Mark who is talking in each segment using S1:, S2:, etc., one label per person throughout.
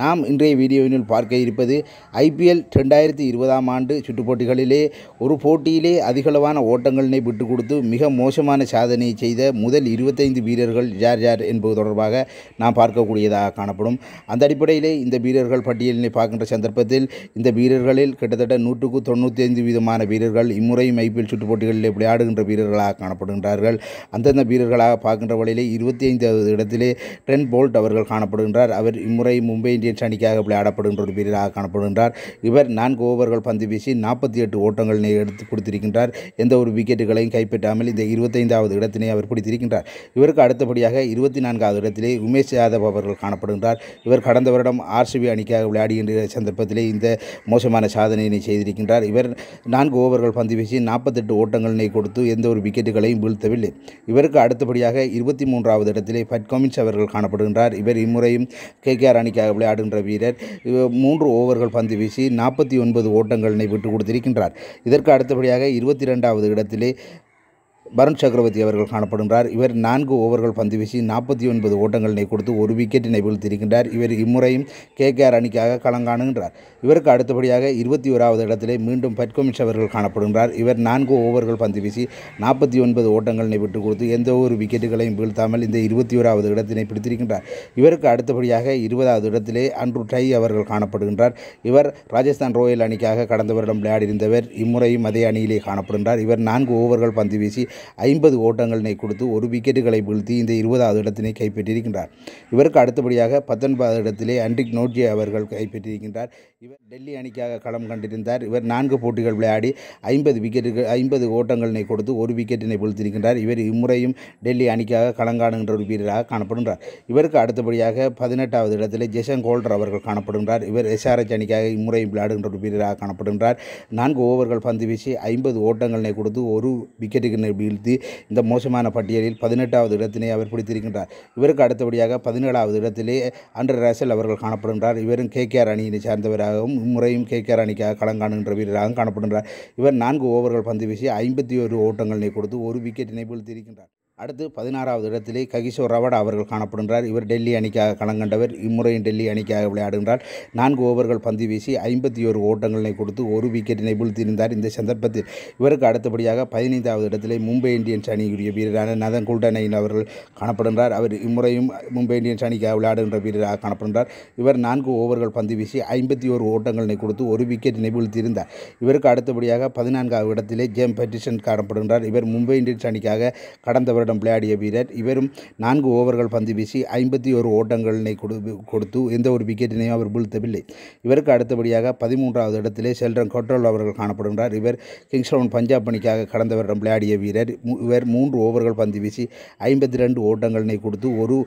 S1: நாம் இன்றைய வீடியோவினுள் பார்க்க இருப்பது ஐபிஎல் ரெண்டாயிரத்தி இருபதாம் ஆண்டு சுற்றுப்போட்டிகளிலே ஒரு போட்டியிலே அதிகளவான ஓட்டங்களினை விட்டு கொடுத்து மிக மோசமான சாதனையை செய்த முதல் இருபத்தைந்து வீரர்கள் ஜார் ஜார் என்பது தொடர்பாக நாம் பார்க்கக்கூடியதாக காணப்படும் அந்த அடிப்படையிலே இந்த வீரர்கள் பட்டியலினை பார்க்கின்ற சந்தர்ப்பத்தில் இந்த வீரர்களில் கிட்டத்தட்ட நூற்றுக்கு தொண்ணூற்றி ஐந்து விதமான வீரர்கள் இம்முறையும் ஐபிஎல் சுற்றுப்போட்டிகளில் விளையாடுகின்ற வீரர்களாக காணப்படுகின்றார்கள் அந்தந்த வீரர்களாக பார்க்கின்ற வழியிலே இருபத்தி ஐந்தாவது இடத்திலே ட்ரென் போல்ட் அவர்கள் காணப்படுகின்றார் அவர் இம்முறை மும்பை இந்தியன்ஸ் அணிக்காக விளையாடப்படுகின்ற ஒரு வீரராக காணப்படுகின்றார் இவர் நான்கு ஓவர்கள் பந்து வீசி நாற்பத்தி எட்டு ஓட்டங்கள் எடுத்து கொடுத்திருக்கின்றார் எந்த ஒரு விக்கெட்டுகளையும் கைப்பற்றாமல் இந்த இருபத்தைந்தாவது இடத்தினை அவர் பிடித்திருக்கின்றார் இவருக்கு அடுத்தபடியாக இருபத்தி நான்காவது இடத்திலே உமேஷ் யாதவ் அவர்கள் காணப்படுகின்றார் இவர் கடந்த வருடம் ஆர்சிபி அணிக்காக விளையாடுகின்ற சந்தர்ப்பத்திலே இந்த மோசமான சாதனையினை செய்திருக்கின்றார் இவர் நான்கு ஓவர்கள் பந்து வீசி நாற்பத்தெட்டு ஓட்டங்களினை கொடுத்து எந்த ஒரு விக்கெட்டுகளையும் வீழ்த்தவில்லை இவருக்கு அடுத்தபடியாக இருபத்தி மூன்றாவது இடத்திலே பட் கோமின்ஸ் அவர்கள் காணப்படுகின்றார் இவர் இம்முறையும் கேகேஆர் அணிக்காக விளையாடு ஆடுகின்ற வீரர் மூன்று ஓவர்கள் பந்து வீசி நாற்பத்தி ஒன்பது ஓட்டங்களினை விட்டு கொடுத்திருக்கின்றார் இதற்கு அடுத்தபடியாக இருபத்தி இரண்டாவது இடத்திலே பருண் சக்கரவர்த்தி அவர்கள் காணப்படுகிறார் இவர் நான்கு ஓவர்கள் பந்து வீசி நாற்பத்தி ஒன்பது ஓட்டங்களினை கொடுத்து ஒரு விக்கெட்டினை வீழ்த்தியிருக்கின்றார் இவர் இம்முறையும் கே கே ஆர் அணிக்காக களங்காணுகின்றார் இவருக்கு அடுத்தபடியாக இருபத்தி ஓராவது இடத்திலே மீண்டும் பட்கோமிஷ் அவர்கள் காணப்படுகின்றார் இவர் நான்கு ஓவர்கள் பந்து வீசி நாற்பத்தி ஒன்பது ஓட்டங்களினை விட்டு கொடுத்து எந்த ஒரு விக்கெட்டுகளையும் வீழ்த்தாமல் இந்த இருபத்தி ஓராவது இடத்தினை பிடித்திருக்கின்றார் இவருக்கு அடுத்தபடியாக இருபதாவது இடத்திலே அன்று டை அவர்கள் காணப்படுகின்றார் இவர் ராஜஸ்தான் ராயல் அணிக்காக கடந்த வருடம் விளையாடியிருந்தவர் இம்முறையும் அதே அணியிலே காணப்படுகின்றார் இவர் நான்கு ஓவர்கள் பந்து வீசி ஐம்பது ஓட்டங்களினை கொடுத்து ஒரு விக்கெட்டுகளை வீழ்த்தி இந்த இருபதாவது இடத்தினை கைப்பற்றியிருக்கின்றார் இவருக்கு அடுத்தபடியாக பத்தொன்பதாவது இடத்திலே அன்றிக் நோட்ஜி அவர்கள் கைப்பற்றியிருக்கின்றார் இவர் டெல்லி அணிக்காக களம் கண்டிருந்தார் இவர் நான்கு போட்டிகள் விளையாடி ஐம்பது விக்கெட்டுகள் ஐம்பது ஓட்டங்களினை கொடுத்து ஒரு விக்கெட்டினை வீழ்த்தியிருக்கின்றார் இவர் இம்முறையும் டெல்லி அணிக்காக களங்காடுகின்ற ஒரு வீரராக காணப்படுகின்றார் இவருக்கு அடுத்தபடியாக பதினெட்டாவது இடத்திலே ஜெசன் கோல்டர் அவர்கள் காணப்படுகின்றார் இவர் எஸ்ஆர்எச் அணிக்காக இம்முறையும் விளையாடுகின்ற ஒரு வீரராக காணப்படுகின்றார் நான்கு ஓவர்கள் பந்து வீசி ஐம்பது ஓட்டங்களினை கொடுத்து ஒரு விக்கெட்டுக்கு வீழ்த்தி இந்த மோசமான பட்டியலில் பதினெட்டாவது இடத்தினை அவர் பிடித்திருக்கின்றார் இவருக்கு அடுத்தபடியாக பதினேழாவது இடத்திலே அண்டர் ரசல் அவர்கள் காணப்படுகின்றார் இவரும் கே கேஆர் அணியினை சார்ந்தவராகவும் இம்முறையும் கே கேஆர் அணிக்காக களங்காணுகின்ற வீரராகவும் காணப்படுகின்றார் இவர் நான்கு ஓவர்கள் பந்து வீசி ஐம்பத்தி ஒரு ஓட்டங்களை கொடுத்து ஒரு விக்கெட்டினை வீழ்த்தியிருக்கின்றார் அடுத்து பதினாறாவது இடத்திலே ககிஷோர் ரவடா அவர்கள் காணப்படுகின்றார் இவர் டெல்லி அணிக்காக களங்கண்டவர் இம்முறையும் டெல்லி அணிக்காக விளையாடுகின்றார் நான்கு ஓவர்கள் பந்து வீசி ஐம்பத்தி ஒரு ஓட்டங்களை கொடுத்து ஒரு விக்கெட்டினை வீழ்த்தியிருந்தார் இந்த சந்தர்ப்பத்தில் இவருக்கு அடுத்தபடியாக பதினைந்தாவது இடத்திலே மும்பை இந்தியன்ஸ் அணியுடைய வீரரான நதன் குல்டனையின் அவர்கள் காணப்படுகின்றார் அவர் இம்முறையும் மும்பை இந்தியன்ஸ் அணிக்காக விளையாடுகின்ற வீரராக காணப்படுகின்றார் இவர் நான்கு ஓவர்கள் பந்து வீசி ஐம்பத்தி ஒரு ஓட்டங்களை கொடுத்து ஒரு விக்கெட்டினை வீழ்த்தியிருந்தார் இவருக்கு அடுத்தபடியாக பதினான்காவது இடத்திலே ஜேம் பெட்டிஷன் காணப்படுகின்றார் இவர் மும்பை இந்தியன்ஸ் அணிக்காக கடந்த வருடம் விளையாடிய வீரர் இவரும் நான்கு ஓவர்கள் பந்து வீசி ஐம்பத்தி ஒரு ஓட்டங்களினை கொடுத்து எந்த ஒரு விக்கெட்டினையும் அவர் வீழ்த்தவில்லை இவருக்கு அடுத்தபடியாக பதிமூன்றாவது இடத்திலே செல்ரன் கொட்ரோல் அவர்கள் காணப்படுகிறார் இவர் லெவன் பஞ்சாப் அணிக்காக கடந்த வருடம் விளையாடிய வீரர் இவர் மூன்று ஓவர்கள் பந்து வீசி ஐம்பத்தி ரெண்டு ஓட்டங்களினை கொடுத்து ஒரு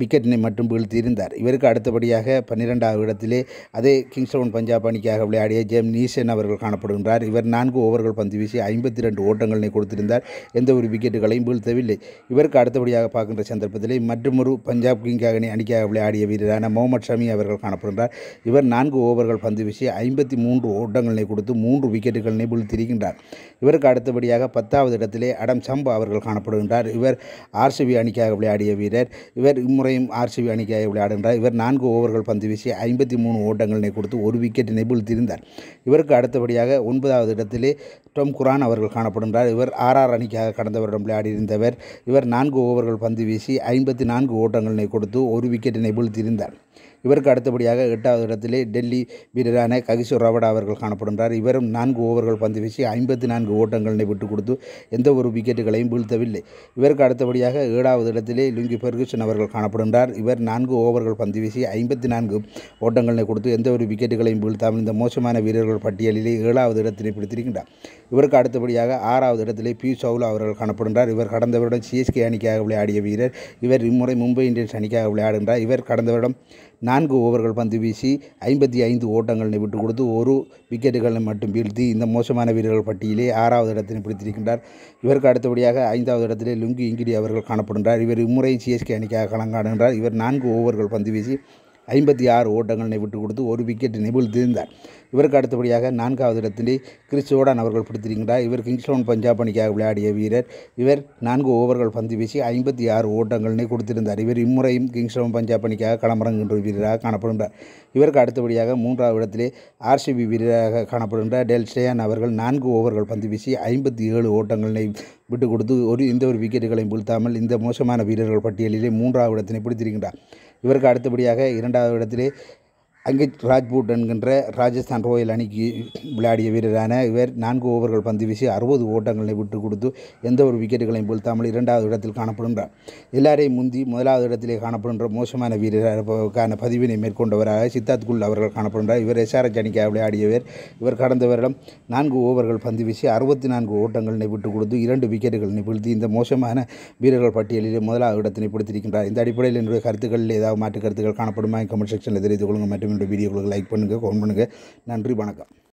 S1: விக்கெட்டினை மட்டும் வீழ்த்தியிருந்தார் இவருக்கு அடுத்தபடியாக பன்னிரெண்டாவது இடத்திலே அதே கிங்ஸ்டவுன் பஞ்சாப் அணிக்காக விளையாடிய ஜேம் நீசன் அவர்கள் காணப்படுகின்றார் இவர் நான்கு ஓவர்கள் பந்து வீசி ஐம்பத்தி ரெண்டு ஓட்டங்களினை கொடுத்திருந்தார் எந்த ஒரு விக்கெட்டுகளையும் வீழ்த்தவில்லை இவருக்கு அடுத்தபடியாக பார்க்கின்ற சந்தர்ப்பத்திலே மற்றொரு பஞ்சாப் கிங்காக அணிக்காக விளையாடிய வீரரான முகமது ஷமி அவர்கள் காணப்படுகின்றார் இவர் நான்கு ஓவர்கள் பந்து வீசி ஐம்பத்தி மூன்று ஓட்டங்களினை கொடுத்து மூன்று விக்கெட்டுகளினை வீழ்த்திருக்கின்றார் இவருக்கு அடுத்தபடியாக பத்தாவது இடத்திலே அடம் சம்பா அவர்கள் காணப்படுகின்றார் இவர் ஆர்சிபி அணிக்காக விளையாடிய வீரர் இவர் முறையும் ஆர்சிபி அணிக்காக விளையாடுகின்றார் இவர் நான்கு ஓவர்கள் பந்து வீசி ஐம்பத்தி மூணு ஓட்டங்களினை கொடுத்து ஒரு விக்கெட்டினை வீழ்த்தியிருந்தார் இவருக்கு அடுத்தபடியாக ஒன்பதாவது இடத்திலே டொம் குரான் அவர்கள் காணப்படுகின்றார் இவர் ஆர்ஆர் அணிக்காக கடந்த வருடம் விளையாடியிருந்தவர் இவர் நான்கு ஓவர்கள் பந்து வீசி ஐம்பத்தி நான்கு ஓட்டங்களினை கொடுத்து ஒரு விக்கெட்டினை வீழ்த்தியிருந்தார் இவருக்கு அடுத்தபடியாக எட்டாவது இடத்திலே டெல்லி வீரரான ககிஷோர் ரவடா அவர்கள் காணப்படுகிறார் இவரும் நான்கு ஓவர்கள் பந்து வீசி ஐம்பத்தி நான்கு ஓட்டங்களை விட்டுக் கொடுத்து எந்த ஒரு விக்கெட்டுகளையும் வீழ்த்தவில்லை இவருக்கு அடுத்தபடியாக ஏழாவது இடத்திலே லுங்கி பெர்குசன் அவர்கள் காணப்படுகிறார் இவர் நான்கு ஓவர்கள் பந்து வீசி ஐம்பத்தி நான்கு ஓட்டங்களை கொடுத்து எந்த ஒரு விக்கெட்டுகளையும் வீழ்த்தாமல் இந்த மோசமான வீரர்கள் பட்டியலிலே ஏழாவது இடத்திலே பிடித்திருக்கின்றார் இவருக்கு அடுத்தபடியாக ஆறாவது இடத்திலே பி சவுலா அவர்கள் காணப்படுகிறார் இவர் கடந்த வருடம் சிஎஸ்கே அணிக்காக விளையாடிய வீரர் இவர் இம்முறை மும்பை இந்தியன்ஸ் அணிக்காக விளையாடுகின்றார் இவர் கடந்த வருடம் நான்கு ஓவர்கள் பந்து வீசி ஐம்பத்தி ஐந்து ஓட்டங்களை விட்டுக் கொடுத்து ஒரு விக்கெட்டுகளை மட்டும் வீழ்த்தி இந்த மோசமான வீரர்கள் பட்டியலே ஆறாவது இடத்தினை பிடித்திருக்கின்றார் இவருக்கு அடுத்தபடியாக ஐந்தாவது இடத்திலே லுங்கி இங்கிடி அவர்கள் காணப்படுகின்றார் இவர் இம்முறை சிஎஸ்கே அணிக்காக கலங்காடுகின்றார் இவர் நான்கு ஓவர்கள் பந்து வீசி ஐம்பத்தி ஆறு ஓட்டங்களை விட்டு கொடுத்து ஒரு விக்கெட் நிபுழ்த்திருந்தார் இவருக்கு அடுத்தபடியாக நான்காவது இடத்திலே கிறிஸ் ஜோர்டான் அவர்கள் பிடித்திருக்கிறார் இவர் கிங்ஸ்டோன் பஞ்சாப் அணிக்காக விளையாடிய வீரர் இவர் நான்கு ஓவர்கள் பந்து வீசி ஐம்பத்தி ஆறு ஓட்டங்களை கொடுத்திருந்தார் இவர் இம்முறையும் கிங்ஸ்டவுன் பஞ்சாப் அணிக்காக களமிறங்குகின்ற வீரராக காணப்படுகிறார் இவருக்கு அடுத்தபடியாக மூன்றாவது இடத்திலே ஆர்சிபி வீரராக காணப்படுகின்ற டெல் ஸ்டேயான் அவர்கள் நான்கு ஓவர்கள் பந்து வீசி ஐம்பத்தி ஏழு ஓட்டங்களை விட்டு கொடுத்து ஒரு இந்த ஒரு விக்கெட்டுகளையும் வீழ்த்தாமல் இந்த மோசமான வீரர்கள் பட்டியலிலே மூன்றாவது இடத்தினை பிடித்திருக்கின்றார் இவருக்கு அடுத்தபடியாக இரண்டாவது இடத்திலே அங்கித் ராஜ்பூட் என்கின்ற ராஜஸ்தான் ரோயல் அணிக்கு விளையாடிய வீரரான இவர் நான்கு ஓவர்கள் பந்து வீசி அறுபது ஓட்டங்களை விட்டு கொடுத்து எந்த ஒரு விக்கெட்டுகளையும் பொழுத்தாமல் இரண்டாவது இடத்தில் காணப்படுகின்றார் எல்லாரையும் முந்தி முதலாவது இடத்திலே காணப்படுகின்ற மோசமான வீரருக்கான பதிவினை மேற்கொண்டவராக சித்தார்த் குல் அவர்கள் காணப்படுகின்றார் இவர் எஸ்ஆர்எச் அணிக்காக விளையாடியவர் இவர் கடந்த வருடம் நான்கு ஓவர்கள் பந்து வீசி அறுபத்தி நான்கு ஓட்டங்களை விட்டு கொடுத்து இரண்டு விக்கெட்டுகளை வீழ்த்தி இந்த மோசமான வீரர்கள் பட்டியலில் முதலாவது இடத்தினை பிடித்திருக்கின்றார் இந்த அடிப்படையில் என்னுடைய கருத்துக்களில் ஏதாவது மாற்று கருத்துக்கள் காணப்படுமா கமெண்ட் செக்ஷனில் தெரிவித்துக் கொள்ளுங்கள் மற்றும் என்னுடைய உங்களுக்கு லைக் பண்ணுங்கள் கமெண்ட் பண்ணுங்கள் நன்றி வணக்கம்